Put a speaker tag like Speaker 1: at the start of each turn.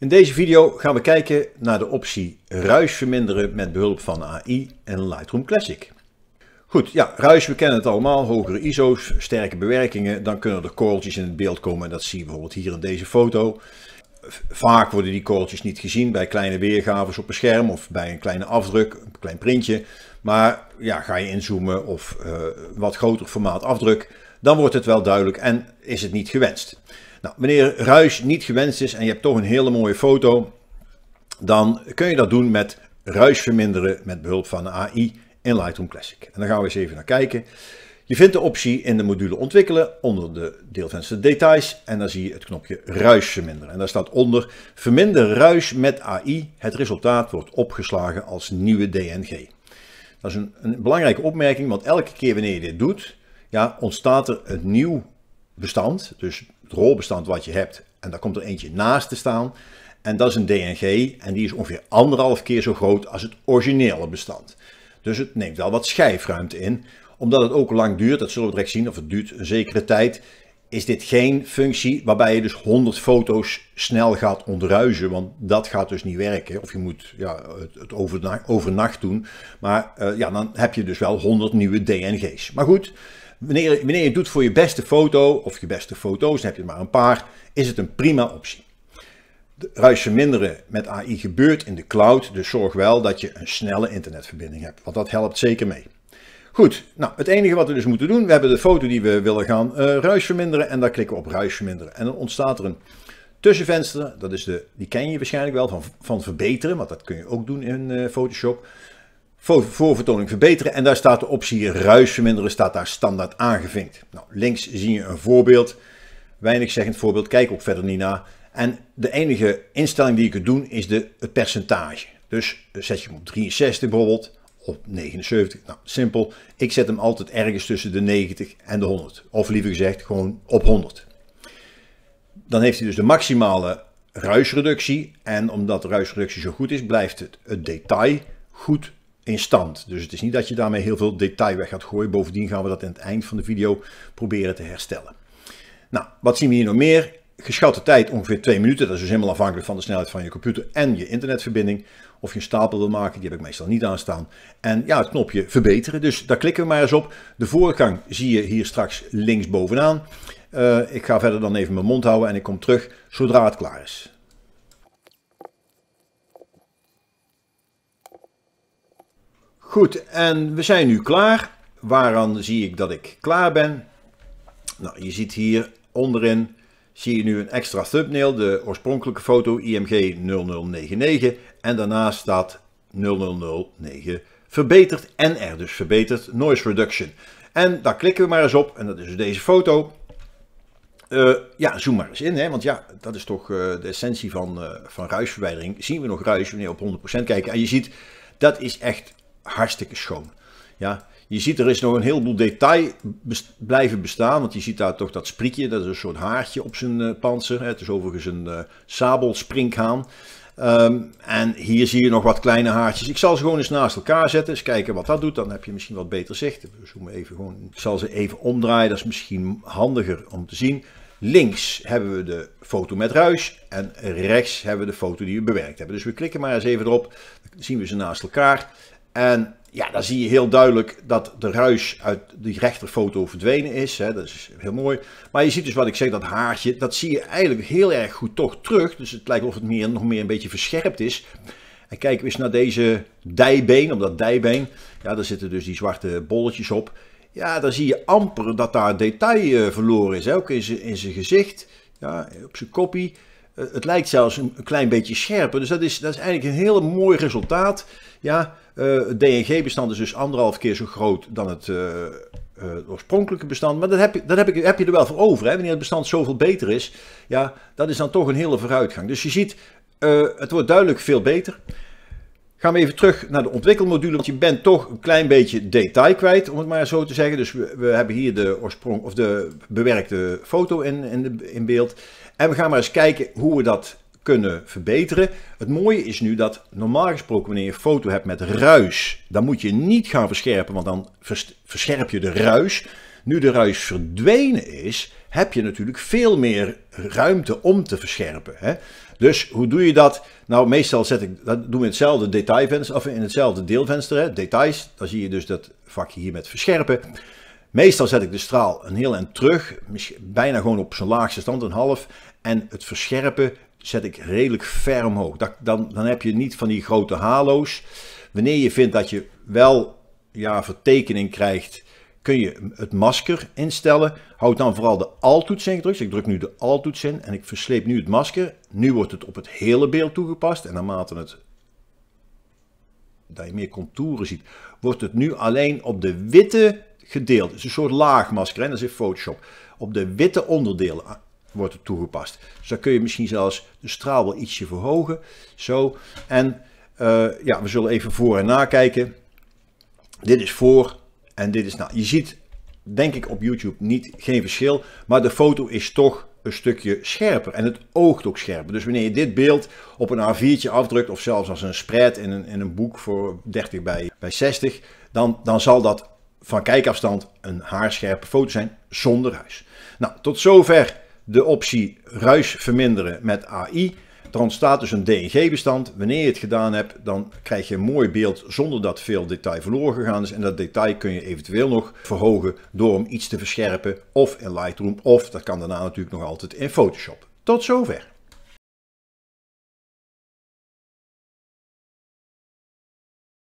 Speaker 1: In deze video gaan we kijken naar de optie ruis verminderen met behulp van AI en Lightroom Classic. Goed, ja, ruis, we kennen het allemaal, hogere ISO's, sterke bewerkingen, dan kunnen er korreltjes in het beeld komen en dat zie je bijvoorbeeld hier in deze foto. Vaak worden die korreltjes niet gezien bij kleine weergaves op een scherm of bij een kleine afdruk, een klein printje. Maar ja, ga je inzoomen of eh, wat groter formaat afdruk, dan wordt het wel duidelijk en is het niet gewenst. Nou, wanneer ruis niet gewenst is en je hebt toch een hele mooie foto, dan kun je dat doen met ruis verminderen met behulp van AI in Lightroom Classic. En daar gaan we eens even naar kijken. Je vindt de optie in de module ontwikkelen onder de deelvenster details en dan zie je het knopje ruis verminderen. En daar staat onder verminder ruis met AI. Het resultaat wordt opgeslagen als nieuwe DNG. Dat is een, een belangrijke opmerking, want elke keer wanneer je dit doet, ja, ontstaat er een nieuw bestand. Dus het rolbestand wat je hebt en daar komt er eentje naast te staan. En dat is een DNG en die is ongeveer anderhalf keer zo groot als het originele bestand. Dus het neemt wel wat schijfruimte in. Omdat het ook lang duurt, dat zullen we direct zien, of het duurt een zekere tijd, is dit geen functie waarbij je dus 100 foto's snel gaat ontruizen, want dat gaat dus niet werken. Of je moet ja, het, overnacht, overnacht doen, maar eh, ja, dan heb je dus wel 100 nieuwe DNG's. Maar goed, wanneer, je doet voor je beste foto, of je beste foto's, dan heb je maar een paar, is het een prima optie. De ruis verminderen met AI gebeurt in de cloud, dus zorg wel dat je een snelle internetverbinding hebt, want dat helpt zeker mee. Goed, nou het enige wat we dus moeten doen, we hebben de foto die we willen gaan uh, ruis verminderen en daar klikken we op ruis verminderen. En dan ontstaat er een tussenvenster, dat is de, die ken je waarschijnlijk wel van, van verbeteren, want dat kun je ook doen in eh, Photoshop voorvertoning verbeteren en daar staat de optie ruis verminderen, staat daar standaard aangevinkt. Nou, links zie je een voorbeeld, weinig zeggend voorbeeld, kijk ook verder niet naar. En de enige instelling die je kunt doen is de, het percentage. Dus eh, zet je hem op 63 bijvoorbeeld, op 79, nou simpel. Ik zet hem altijd ergens tussen de 90 en de 100, of liever gezegd gewoon op 100. Dan heeft hij dus de maximale ruisreductie en omdat de ruisreductie zo goed is, blijft het, het detail goed in stand. Dus het is niet dat je daarmee heel veel detail weg gaat gooien. Bovendien gaan we dat in het eind van de video proberen te herstellen. Nou, wat zien we hier nog meer? Geschatte tijd ongeveer 2 minuten. Dat is dus helemaal afhankelijk van de snelheid van je computer en je internetverbinding. Of je een stapel wil maken, die heb ik meestal niet aanstaan. En ja, het knopje verbeteren. Dus daar klikken we maar eens op. De voorgang zie je hier straks links bovenaan. Eh, ik ga verder dan even mijn mond houden en ik kom terug zodra het klaar is. Goed, en we zijn nu klaar. Waaraan zie ik dat ik klaar ben? Nou, je ziet hier onderin zie je nu een extra thumbnail, de oorspronkelijke foto IMG 0099 en daarnaast staat 0009 verbeterd En er dus verbeterd noise reduction. En daar klikken we maar eens op en dat is dus deze foto. Eh, ja, zoom maar eens in, hè? want ja, dat is toch eh, de essentie van, eh, van ruisverwijdering. Zien we nog ruis wanneer op 100% kijken? En je ziet, dat is echt hartstikke schoon. Ja, je ziet er is nog een heleboel detail blijven bestaan. Want je ziet daar toch dat sprietje, dat is een soort haartje op zijn uh, panzer. Het is overigens een uh, sabelspringhaan. Um, en hier zie je nog wat kleine haartjes. Ik zal ze gewoon eens naast elkaar zetten. Eens kijken wat dat doet. Dan heb je misschien wat beter zicht. We zoomen even gewoon. Ik zal ze even omdraaien. Dat is misschien handiger om te zien. Links hebben we de foto met ruis en rechts hebben we de foto die we bewerkt hebben. Dus we klikken maar eens even erop, dan zien we ze naast elkaar en ja, dan zie je heel duidelijk dat de ruis uit die rechterfoto verdwenen is. Hè. Dat is heel mooi. Maar je ziet dus wat ik zeg, dat haartje, dat zie je eigenlijk heel erg goed toch terug. Dus het lijkt alsof het meer, nog meer een beetje verscherpt is. En kijken we eens naar deze dijbeen, op dat dijbeen. Ja, daar zitten dus die zwarte bolletjes op. Ja, daar zie je amper dat daar detail eh, verloren is. Ook in zijn gezicht, ja, op zijn kopie. Eh, het lijkt zelfs een, klein beetje scherper. Dus dat is, dat is eigenlijk een heel mooi resultaat. Ja, eh, het DNG-bestand is dus anderhalf keer zo groot dan eh, het, oorspronkelijke bestand. Maar dat, heb je, dat heb, ik, heb je er wel voor over. Hè? Wanneer het bestand zoveel beter is, ja, dat is dan toch een hele vooruitgang. Dus je ziet, het wordt duidelijk veel beter. Gaan we even terug naar de ontwikkelmodule, want je bent toch een klein beetje detail kwijt, om het maar zo te zeggen. Dus we, hebben hier de, oorsprong, of de bewerkte foto in, in, beeld. En we gaan maar eens kijken hoe we dat kunnen verbeteren. Het mooie is nu dat normaal gesproken wanneer je een foto hebt met ruis, dan moet je niet gaan verscherpen, want dan verscherp je de ruis. Nu de ruis verdwenen is, heb je natuurlijk veel meer ruimte om te verscherpen. Hè? Dus hoe doe je dat? Nou, meestal zet ik, dat doen we in hetzelfde detailvenster, of in hetzelfde deelvenster, hè? details. Dan zie je dus dat vakje hier met verscherpen. Meestal zet ik de straal een heel eind terug, bijna gewoon op zijn laagste stand, een half. En het verscherpen zet ik redelijk ver omhoog. Dat, dan, dan heb je niet van die grote halo's. Wanneer je vindt dat je wel ja, vertekening krijgt kun je het masker instellen. Houd dan vooral de Alt-toets ingedrukt. Ik druk nu de Alt-toets in en ik versleep nu het masker. Nu wordt het op het hele beeld toegepast en naarmate het dat je meer contouren ziet, wordt het nu alleen op de witte gedeelte. Het is een soort laagmasker, en dat is in Photoshop. Op de witte onderdelen ah, wordt het toegepast. Dus dan kun je misschien zelfs de straal wel ietsje verhogen. Zo. En eh, ja, we zullen even voor en na kijken. Dit is voor, en dit is nou. Je ziet denk ik op YouTube niet, geen verschil. Maar de foto is toch een stukje scherper. En het oogt ook scherper. Dus wanneer je dit beeld op een A4'tje afdrukt. Of zelfs als een spread in een, in een boek voor 30 bij, bij 60. Dan, dan zal dat van kijkafstand een haarscherpe foto zijn zonder ruis. Nou, tot zover de optie ruis verminderen met AI. Er ontstaat dus een DNG-bestand. Wanneer je het gedaan hebt, dan krijg je een mooi beeld zonder dat veel detail verloren gegaan is. En dat detail kun je eventueel nog verhogen door hem iets te verscherpen of in Lightroom of, dat kan daarna natuurlijk nog altijd, in Photoshop. Tot zover.